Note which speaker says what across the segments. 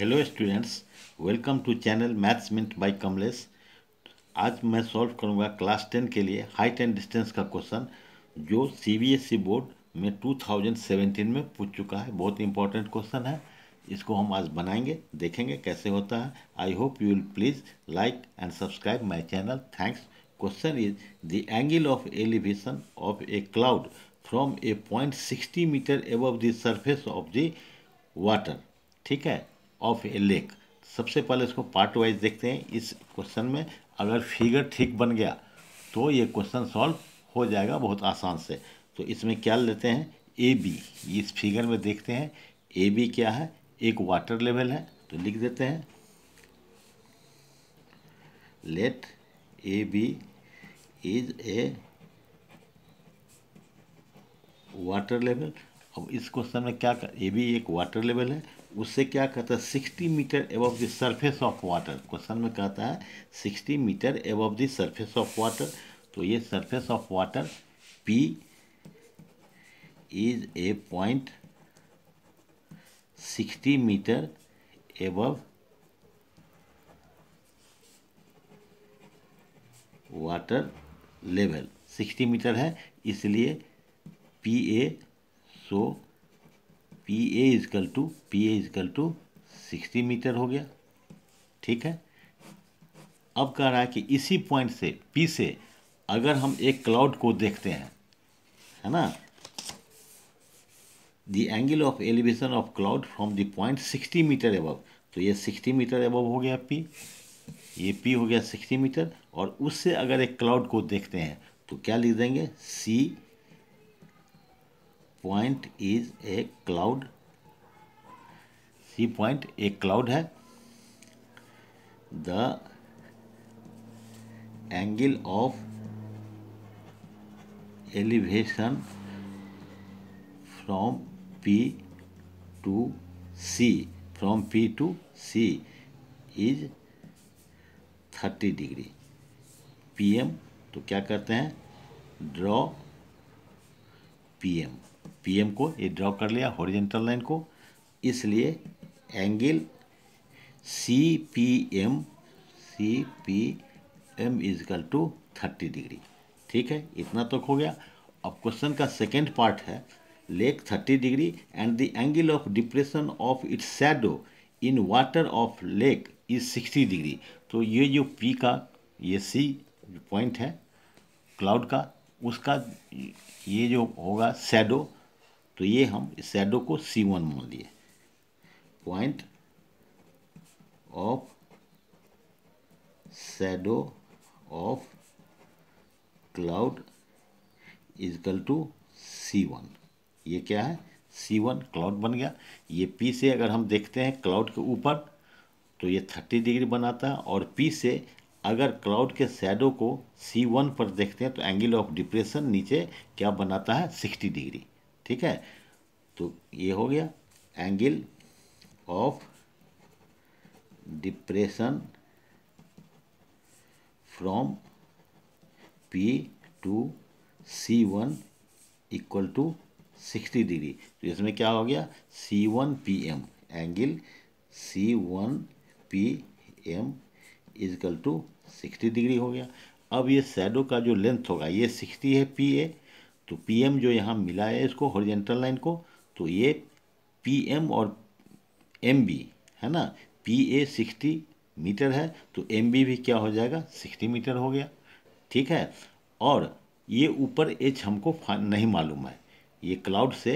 Speaker 1: hello students welcome to channel maths mint by Kamlesh आज मैं solve करूंगा क्लास टेन के लिए हाइट एंड डिस्टेंस का क्वेश्चन जो सीबीएसई बोर्ड e में 2017 में पूछ चुका है बहुत इंपॉर्टेंट क्वेश्चन है इसको हम आज बनाएंगे देखेंगे कैसे होता है I hope you will please like and subscribe my channel thanks question is the angle of elevation of a cloud from a point sixty metre above the surface of the water ठीक है of A lake सबसे पहले इसको part wise देखते हैं इस question में अगर फिगर ठीक बन गया तो ये क्वेश्चन सॉल्व हो जाएगा बहुत आसान से तो इसमें क्या लेते हैं ए बी इस फिगर में देखते हैं ए बी क्या है एक वाटर लेवल है तो लिख देते हैं let A B is a water level अब इस क्वेश्चन में क्या कर ए बी एक वाटर लेवल है उससे क्या कहता है sixty metre above the surface of water question में कहता है sixty metre above the surface of water तो ये surface of water P is a point sixty metre above water level sixty metre है इसलिए P A so so P A equal to P A equal to sixty metre हो गया ठीक है अब कह रहा है कि इसी पॉइंट से पी से अगर हम एक क्लाउड को देखते हैं है ना the angle of elevation of cloud from the point sixty metre above तो ये सिक्सटी मीटर एबव हो गया पी ये पी हो गया सिक्सटी मीटर और उससे अगर एक क्लाउड को देखते हैं तो क्या लिख देंगे C point is a cloud C point एक क्लाउड है the angle of elevation from P to C from P to C is thirty degree M तो क्या करते हैं ड्रॉ पी एम पी को ये ड्रॉ कर लिया हॉरिजेंटल लाइन को इसलिए angle C P M C P M is equal to thirty degree ठीक है इतना तो हो गया अब क्वेश्चन का सेकेंड पार्ट है lake thirty degree and the angle of depression of its shadow in water of lake is sixty degree तो ये जो पी का ये सी पॉइंट है क्लाउड का उसका ये जो होगा सैडो तो ये हम इस शेडो को सी वन मान लिए point of shadow of cloud equal to C one ये क्या है सी वन क्लाउड बन गया ये पी से अगर हम देखते हैं क्लाउड के ऊपर तो ये थर्टी डिग्री बनाता है और पी से अगर क्लाउड के शेडो को सी वन पर देखते हैं तो एंगल ऑफ डिप्रेशन नीचे क्या बनाता है सिक्सटी डिग्री ठीक है तो ये हो गया angle of depression from P to C one equal to sixty degree तो इसमें क्या हो गया C one P M angle C one P M is equal to sixty degree हो गया अब ये सैडो का जो लेंथ होगा ये सिक्सटी है पी ए तो पीएम जो यहाँ मिला है इसको हॉरिजेंटल लाइन को तो ये पीएम और एमबी है ना पी ए सिक्सटी मीटर है तो एम बी भी क्या हो जाएगा सिक्सटी मीटर हो गया ठीक है और ये ऊपर एच हमको नहीं मालूम है ये क्लाउड से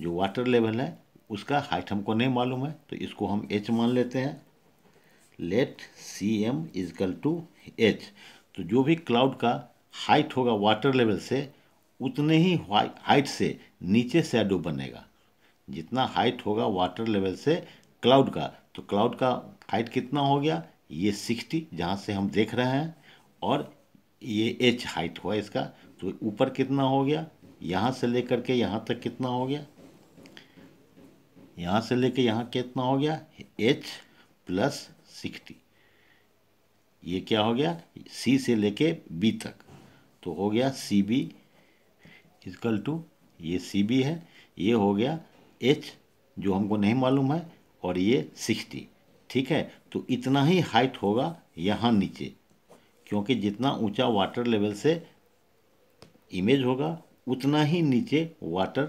Speaker 1: जो वाटर लेवल है उसका हाइट हमको नहीं मालूम है तो इसको हम एच मान लेते हैं let C M is equal to H तो जो भी क्लाउड का हाइट होगा वाटर लेवल से उतने ही हाइट से नीचे शेडो बनेगा जितना हाइट होगा वाटर लेवल से क्लाउड का तो क्लाउड का हाइट कितना हो गया ये सिक्सटी जहाँ से हम देख रहे हैं और ये एच हाइट हुआ इसका तो ऊपर कितना हो गया यहाँ से लेकर के यहाँ तक कितना हो गया यहाँ से लेकर यहाँ कितना हो गया एच प्लस सिक्सटी ये क्या हो गया सी से लेके बी तक तो हो गया सी बी इजकल टू ये सी बी है ये हो गया एच जो हमको नहीं मालूम है और ये सिक्सटी ठीक है तो इतना ही हाइट होगा यहाँ नीचे क्योंकि जितना ऊंचा वाटर लेवल से इमेज होगा उतना ही नीचे वाटर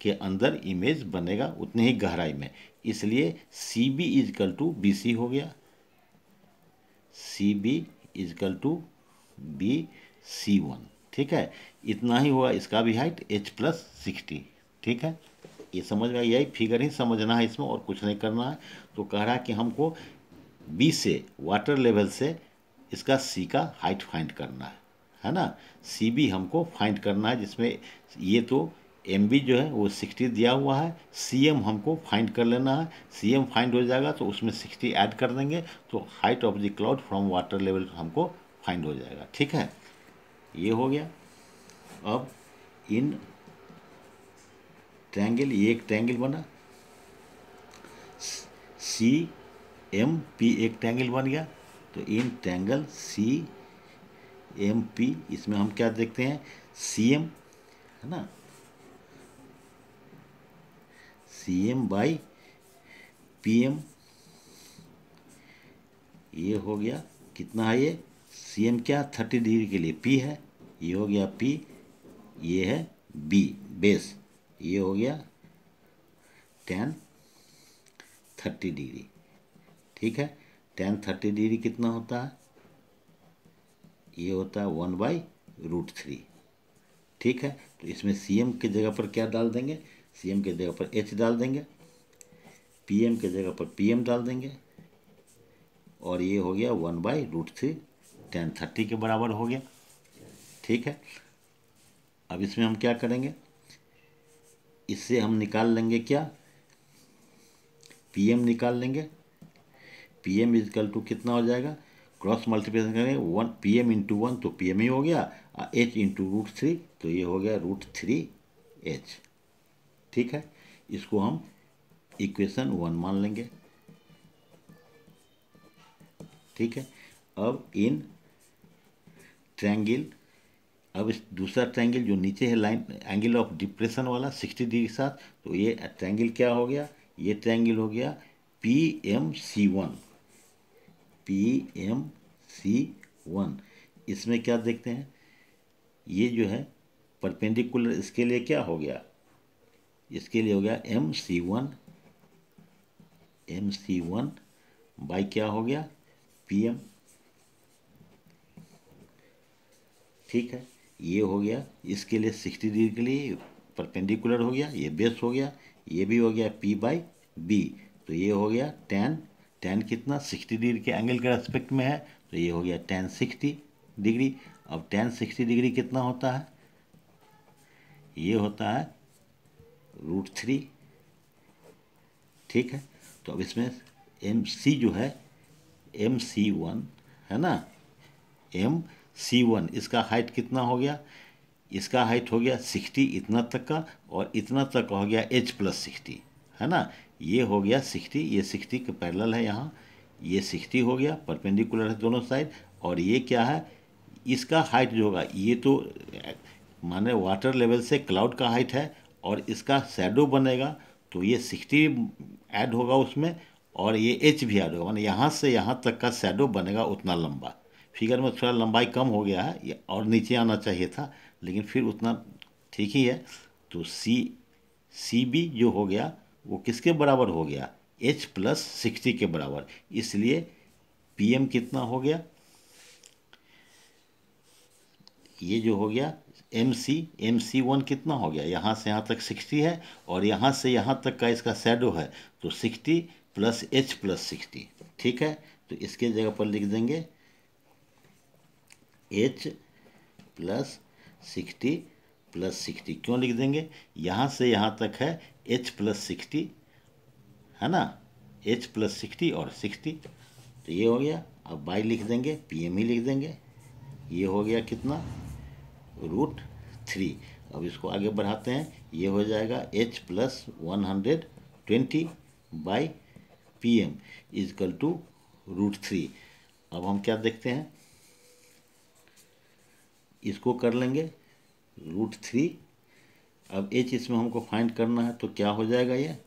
Speaker 1: के अंदर इमेज बनेगा उतनी ही गहराई में इसलिए C B equal to B C हो गया C B equal to B C one ठीक है इतना ही हुआ इसका भी हाइट एच प्लस सिक्सटी ठीक है ये समझ में यही फिगर ही समझना है इसमें और कुछ नहीं करना है तो कह रहा है कि हमको बी से वाटर लेवल से इसका सी का हाइट फाइंड करना है है ना सी बी हमको फाइंड करना है जिसमें ये तो एम बी जो है वो सिक्सटी दिया हुआ है सी एम हमको फाइंड कर लेना है सी एम फाइंड हो जाएगा तो उसमें सिक्सटी ऐड कर देंगे तो height of the cloud from water level हमको फाइंड हो जाएगा ठीक है ये हो गया अब इन ट्रैंगल ये एक ट्रैंगल बना सी एम पी एक ट्रैंगल बन गया तो in triangle C M P इसमें हम क्या देखते हैं सी एम है ना C M by P M ये हो गया कितना है ये सी एम क्या थर्टी डिग्री के लिए पी है ये हो गया पी ये है बी बेस ये हो गया टेन थर्टी डिग्री ठीक है टेन थर्टी डिग्री कितना होता है ये होता है वन बाई रूट थ्री ठीक है तो इसमें सी एम की जगह पर क्या डाल देंगे सी एम की जगह पर एच डाल देंगे पी एम की जगह पर पी एम डाल देंगे और ये हो गया one by root three tan thirty के बराबर हो गया ठीक है अब इसमें हम क्या करेंगे इससे हम निकाल लेंगे क्या पीएम निकाल लेंगे पीएम इजकल टू कितना हो जाएगा क्रॉस मल्टीप्लीकेशन करेंगे one P M into one तो पी एम ही हो गया और एच इंटू रूट थ्री तो ये हो गया रूट थ्री एच ठीक है इसको हम इक्वेशन वन मान लेंगे ठीक है अब इन ट्रायंगल अब इस दूसरा ट्रायंगल जो नीचे है लाइन एंगल ऑफ डिप्रेशन वाला सिक्सटी डिग्री के साथ तो ये ट्रायंगल क्या हो गया ये ट्रायंगल हो गया P M C one P M C one इसमें क्या देखते हैं ये जो है परपेंडिकुलर इसके लिए क्या हो गया इसके लिए हो गया M C one M C one by क्या हो गया पी एम ठीक है ये हो गया इसके लिए सिक्सटी डिग्री के लिए परपेंडिकुलर हो गया ये बेस हो गया ये भी हो गया पी बाई बी तो ये हो गया टेन टेन कितना सिक्सटी डिग्री के एंगल के रेस्पेक्ट में है तो ये हो गया टेन सिक्सटी डिग्री अब टेन सिक्सटी डिग्री कितना होता है ये होता है रूट थ्री ठीक है तो अब इसमें एम सी जो है एम सी वन है ना एम सी वन इसका हाइट कितना हो गया इसका हाइट हो गया सिक्सटी इतना तक का और इतना तक हो गया एच प्लस सिक्सटी है ना ये हो गया सिक्सटी ये सिक्सटी के पैरेलल है यहाँ ये सिक्सटी हो गया परपेंडिकुलर है दोनों साइड और ये क्या है इसका हाइट जो होगा ये तो माने वाटर लेवल से क्लाउड का हाइट है और इसका शेडो बनेगा तो ये सिक्सटी ऐड होगा उसमें और ये एच भी ऐड होगा मैंने यहाँ से यहाँ तक का शेडो बनेगा उतना लंबा फिगर में थोड़ा लंबाई कम हो गया है ये और नीचे आना चाहिए था लेकिन फिर उतना ठीक ही है तो सी सी बी जो हो गया वो किसके बराबर हो गया एच प्लस सिक्सटी के बराबर इसलिए पी एम कितना हो गया ये जो हो गया M C M C one कितना हो गया यहाँ से यहाँ तक सिक्सटी है और यहाँ से यहाँ तक का इसका सैडो है तो sixty plus H plus sixty ठीक है तो इसके जगह पर लिख देंगे H plus sixty plus sixty क्यों लिख देंगे यहाँ से यहाँ तक है एच प्लस सिक्सटी है ना एच प्लस सिक्सटी और सिक्सटी तो ये हो गया अब बाई लिख देंगे पी एम ही लिख देंगे ये हो गया कितना रूट थ्री अब इसको आगे बढ़ाते हैं ये हो जाएगा H plus one hundred twenty by P M is equal to root three अब हम क्या देखते हैं इसको कर लेंगे रूट थ्री अब एच इसमें हमको फाइंड करना है तो क्या हो जाएगा ये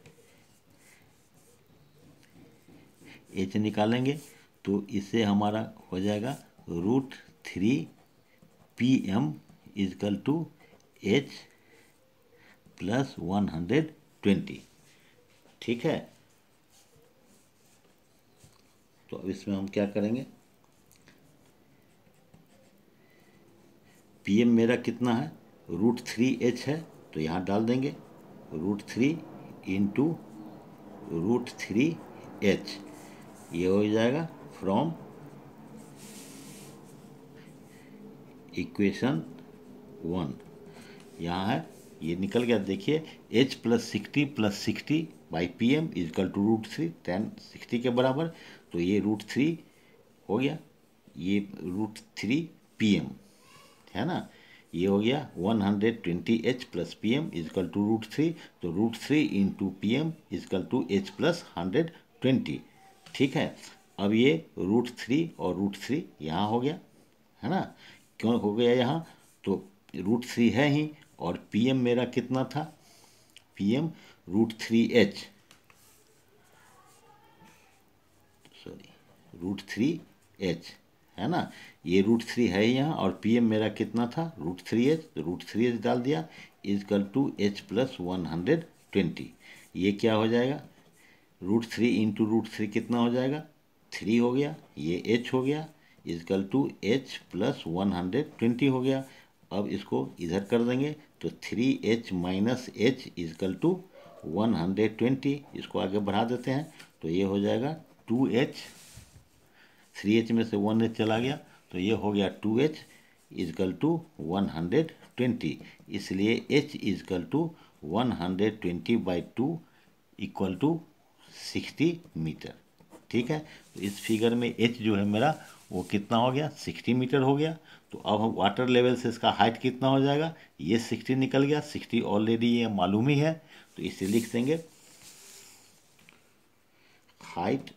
Speaker 1: एच निकालेंगे तो इससे हमारा हो जाएगा root three P M is equal to H plus one hundred twenty ठीक है तो अब इसमें हम क्या करेंगे पी मेरा कितना है रूट थ्री एच है तो यहाँ डाल देंगे root three into root three H ये हो जाएगा फ्रॉम इक्वेशन वन यहाँ है ये निकल गया देखिए H plus sixty plus sixty by P M is equal to root three tan sixty के बराबर तो ये रूट थ्री हो गया ये रूट थ्री पी एम है ना ये हो गया 120 hundred twenty H plus P M is equal to root three तो root three into P M is equal to H plus hundred twenty ठीक है अब ये रूट थ्री और रूट थ्री यहाँ हो गया है ना क्यों हो गया यहाँ तो रूट थ्री है ही और पी एम मेरा कितना था P M root three H sorry root three H है ना ये रूट थ्री है यहाँ और पी एम मेरा कितना था रूट थ्री एच तो रूट थ्री एच डाल दिया is equal to H plus one hundred twenty ये क्या हो जाएगा root three into root three कितना हो जाएगा थ्री हो गया ये एच हो गया is equal to H plus one hundred twenty हो गया अब इसको इधर कर देंगे तो three H minus H is equal to one hundred twenty इसको आगे बढ़ा देते हैं तो ये हो जाएगा टू एच थ्री एच में से वन एच चला गया तो ये हो गया two H is equal to one hundred twenty इसलिए H is equal to one hundred twenty by two equal to sixty metre ठीक है तो इस फिगर में एच जो है मेरा वो कितना हो गया सिक्सटी मीटर हो गया तो अब हम वाटर लेवल से इसका हाइट कितना हो जाएगा ये सिक्सटी निकल गया सिक्सटी ऑलरेडी ये मालूम ही है तो इसे लिख देंगे height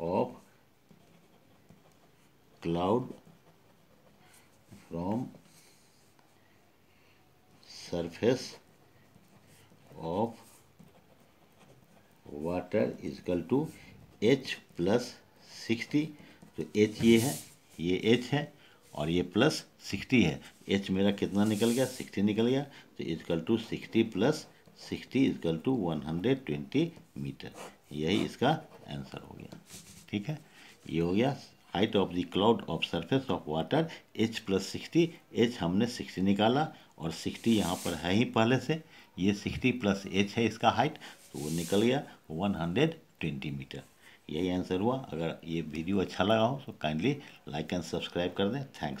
Speaker 1: of cloud from surface of water is equal to H plus sixty तो एच ये है ये एच है और ये प्लस सिक्सटी है एच मेरा कितना निकल गया सिक्सटी निकल गया तो is equal to sixty plus sixty is equal to one hundred twenty metre यही इसका आंसर हो गया ठीक है ये हो गया height of the cloud of surface of water H plus sixty H हमने सिक्सटी निकाला और सिक्सटी यहाँ पर है ही पहले से ये सिक्सटी प्लस एच है इसका हाइट तो वो निकल गया वन हंड्रेड ट्वेंटी मीटर यही आंसर हुआ अगर ये वीडियो अच्छा लगा हो तो काइंडली लाइक एंड सब्सक्राइब कर दें थैंक्स